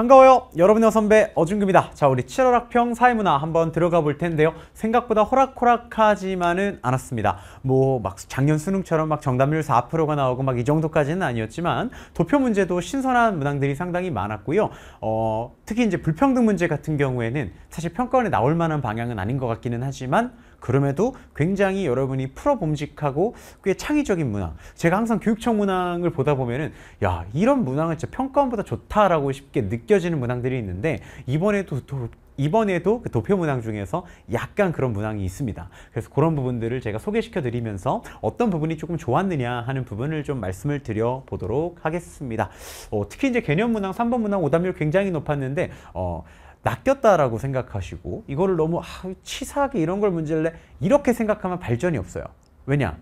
반가워요 여러분의 선배 어준금이다 자 우리 7월 학평 사회문화 한번 들어가 볼 텐데요 생각보다 호락호락하지만은 않았습니다 뭐 막 작년 수능처럼 막 정답률 4%가 나오고 막 이 정도까지는 아니었지만 도표 문제도 신선한 문항들이 상당히 많았고요 어, 특히 이제 불평등 문제 같은 경우에는 사실 평가원에 나올 만한 방향은 아닌 것 같기는 하지만 그럼에도 굉장히 여러분이 풀어봄직하고 꽤 창의적인 문항 제가 항상 교육청 문항을 보다 보면은 야 이런 문항은 진짜 평가원보다 좋다라고 쉽게 느껴지는 문항들이 있는데 이번에도 또 이번에도 그 도표 문항 중에서 약간 그런 문항이 있습니다. 그래서 그런 부분들을 제가 소개시켜 드리면서 어떤 부분이 조금 좋았느냐 하는 부분을 좀 말씀을 드려 보도록 하겠습니다. 어, 특히 이제 개념 문항, 3번 문항 오답률 굉장히 높았는데 어, 낚였다라고 생각하시고 이거를 너무 아, 치사하게 이런 걸 문제를 내 이렇게 생각하면 발전이 없어요. 왜냐?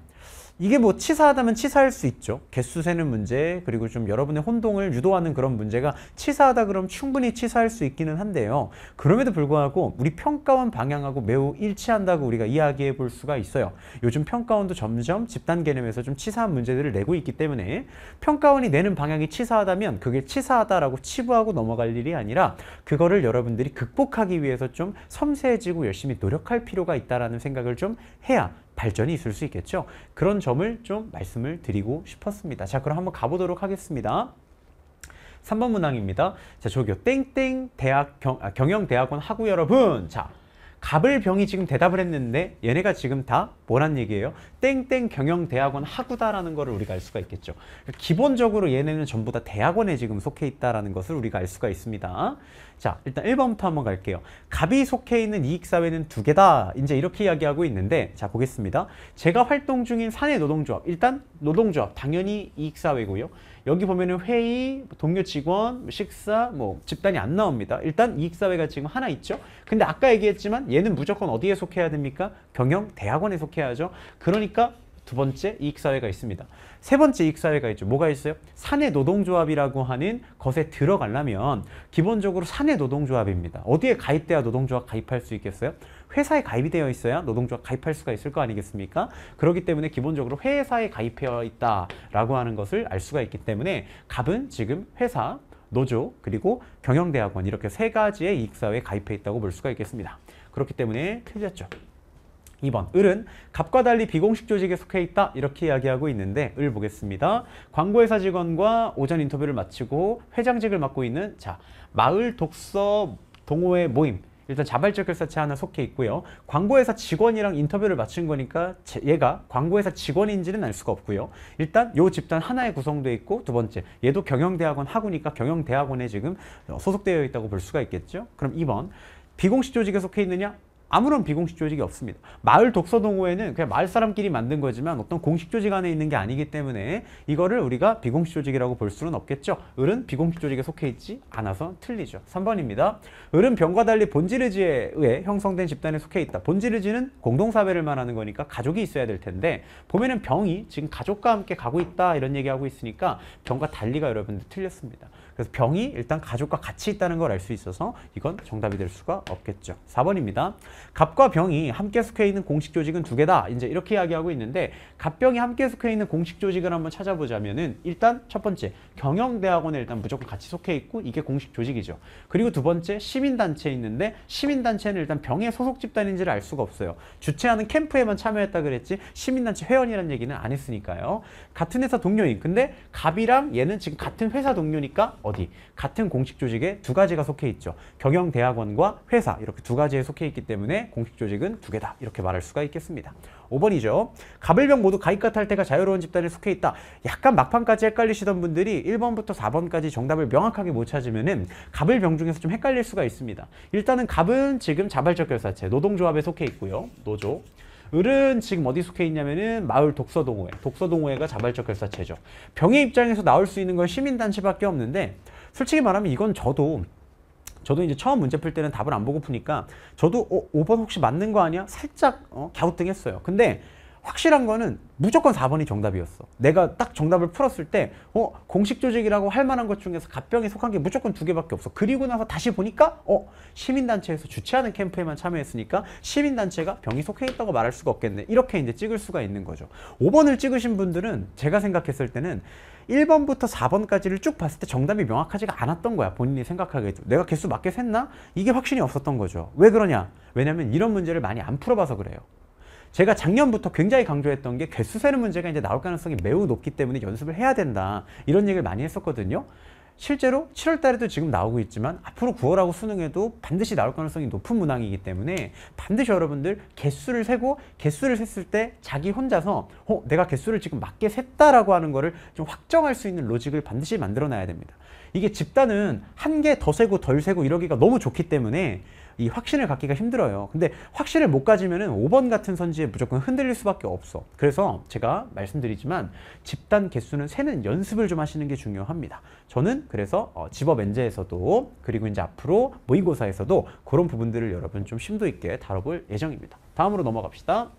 이게 뭐 치사하다면 치사할 수 있죠. 개수 세는 문제, 그리고 좀 여러분의 혼동을 유도하는 그런 문제가 치사하다 그럼 충분히 치사할 수 있기는 한데요. 그럼에도 불구하고 우리 평가원 방향하고 매우 일치한다고 우리가 이야기해 볼 수가 있어요. 요즘 평가원도 점점 집단 개념에서 좀 치사한 문제들을 내고 있기 때문에 평가원이 내는 방향이 치사하다면 그게 치사하다라고 치부하고 넘어갈 일이 아니라 그거를 여러분들이 극복하기 위해서 좀 섬세해지고 열심히 노력할 필요가 있다라는 생각을 좀 해야 발전이 있을 수 있겠죠. 그런 점을 좀 말씀을 드리고 싶었습니다. 자, 그럼 한번 가보도록 하겠습니다. 3번 문항입니다. 자, 저기요. 땡땡 대학 경, 아, 경영대학원 하고 여러분. 자, 갑을 병이 지금 대답을 했는데 얘네가 지금 다 뭐란 얘기예요? 땡땡 경영대학원 학우다라는 거를 우리가 알 수가 있겠죠. 그러니까 기본적으로 얘네는 전부 다 대학원에 지금 속해 있다라는 것을 우리가 알 수가 있습니다. 자, 일단 1번부터 한번 갈게요. 갑이 속해 있는 이익사회는 두 개다. 이제 이렇게 이야기하고 있는데 자, 보겠습니다. 제가 활동 중인 사내 노동조합. 일단 노동조합 당연히 이익사회고요. 여기 보면은 회의, 동료 직원, 뭐 식사, 뭐 집단이 안 나옵니다. 일단 이익사회가 지금 하나 있죠. 근데 아까 얘기했지만 얘는 무조건 어디에 속해야 됩니까? 경영 대학원에 속해야죠. 그러니까 두 번째 이익사회가 있습니다. 세 번째 이익사회가 있죠. 뭐가 있어요? 사내 노동조합이라고 하는 것에 들어가려면 기본적으로 사내 노동조합입니다. 어디에 가입돼야 노동조합 가입할 수 있겠어요? 회사에 가입이 되어 있어야 노동조합 가입할 수가 있을 거 아니겠습니까? 그렇기 때문에 기본적으로 회사에 가입되어 있다라고 하는 것을 알 수가 있기 때문에 갑은 지금 회사, 노조, 그리고 경영대학원 이렇게 세 가지의 이익사회에 가입해 있다고 볼 수가 있겠습니다. 그렇기 때문에 틀렸죠. 2번 을은 갑과 달리 비공식 조직에 속해 있다 이렇게 이야기하고 있는데 을 보겠습니다. 광고회사 직원과 오전 인터뷰를 마치고 회장직을 맡고 있는 자 마을 독서 동호회 모임 일단 자발적 결사체하나 속해 있고요. 광고회사 직원이랑 인터뷰를 마친 거니까 얘가 광고회사 직원인지는 알 수가 없고요. 일단 요 집단 하나에 구성돼 있고 두 번째 얘도 경영대학원 학우니까 경영대학원에 지금 소속되어 있다고 볼 수가 있겠죠. 그럼 2번 비공식 조직에 속해 있느냐? 아무런 비공식 조직이 없습니다. 마을 독서동호회는 그냥 마을 사람끼리 만든 거지만 어떤 공식 조직 안에 있는 게 아니기 때문에 이거를 우리가 비공식 조직이라고 볼 수는 없겠죠. 을은 비공식 조직에 속해 있지 않아서 틀리죠. 3번입니다. 을은 병과 달리 본질의지에 의해 형성된 집단에 속해 있다. 본질의지는 공동사회를 말하는 거니까 가족이 있어야 될 텐데 보면은 병이 지금 가족과 함께 가고 있다 이런 얘기하고 있으니까 병과 달리가 여러분들 틀렸습니다. 그래서 병이 일단 가족과 같이 있다는 걸 알 수 있어서 이건 정답이 될 수가 없겠죠. 4번입니다. 갑과 병이 함께 속해 있는 공식 조직은 두 개다. 이제 이렇게 이야기하고 있는데 갑병이 함께 속해 있는 공식 조직을 한번 찾아보자면은 일단 첫 번째 경영대학원에 일단 무조건 같이 속해 있고 이게 공식 조직이죠. 그리고 두 번째 시민단체 에 있는데 시민단체는 일단 병의 소속 집단인지를 알 수가 없어요. 주최하는 캠프에만 참여했다 그랬지 시민단체 회원이라는 얘기는 안 했으니까요. 같은 회사 동료인 근데 갑이랑 얘는 지금 같은 회사 동료니까 어디? 같은 공식 조직에 두 가지가 속해 있죠. 경영대학원과 회사 이렇게 두 가지에 속해 있기 때문에 공식 조직은 두 개다 이렇게 말할 수가 있겠습니다. 5번이죠. 갑을병 모두 가입과 탈퇴가 자유로운 집단에 속해 있다. 약간 막판까지 헷갈리시던 분들이 1번부터 4번까지 정답을 명확하게 못찾으면 갑을병 중에서 좀 헷갈릴 수가 있습니다. 일단은 갑은 지금 자발적 결사체 노동조합에 속해 있고요. 노조. 을은 지금 어디 속해 있냐면은 마을 독서동호회, 독서동호회가 자발적 결사체죠. 병의 입장에서 나올 수 있는 건 시민단체밖에 없는데 솔직히 말하면 이건 저도 저도 이제 처음 문제 풀 때는 답을 안 보고 푸니까 저도 어, 5번 혹시 맞는 거 아니야? 살짝 어, 갸우뚱했어요. 근데 확실한 거는 무조건 4번이 정답이었어. 내가 딱 정답을 풀었을 때 어, 공식 조직이라고 할 만한 것 중에서 갑병에 속한 게 무조건 두 개밖에 없어. 그리고 나서 다시 보니까 어, 시민단체에서 주최하는 캠프에만 참여했으니까 시민단체가 병이 속해 있다고 말할 수가 없겠네. 이렇게 이제 찍을 수가 있는 거죠. 5번을 찍으신 분들은 제가 생각했을 때는 1번부터 4번까지를 쭉 봤을 때 정답이 명확하지가 않았던 거야. 본인이 생각하기에 내가 개수 맞게 샜나? 이게 확신이 없었던 거죠. 왜 그러냐? 왜냐면 이런 문제를 많이 안 풀어봐서 그래요. 제가 작년부터 굉장히 강조했던 게 개수 세는 문제가 이제 나올 가능성이 매우 높기 때문에 연습을 해야 된다 이런 얘기를 많이 했었거든요 실제로 7월 달에도 지금 나오고 있지만 앞으로 9월하고 수능에도 반드시 나올 가능성이 높은 문항이기 때문에 반드시 여러분들 개수를 세고 개수를 셌을 때 자기 혼자서 어, 내가 개수를 지금 맞게 셌다라고 하는 거를 좀 확정할 수 있는 로직을 반드시 만들어 놔야 됩니다. 이게 집단은 한 개 더 세고 덜 세고 이러기가 너무 좋기 때문에 이 확신을 갖기가 힘들어요. 근데 확신을 못 가지면은 5번 같은 선지에 무조건 흔들릴 수밖에 없어. 그래서 제가 말씀드리지만 집단 개수는 세는 연습을 좀 하시는 게 중요합니다. 저는 그래서 어, 집업 엔제에서도 그리고 이제 앞으로 모의고사에서도 그런 부분들을 여러분 좀 심도 있게 다뤄볼 예정입니다. 다음으로 넘어갑시다.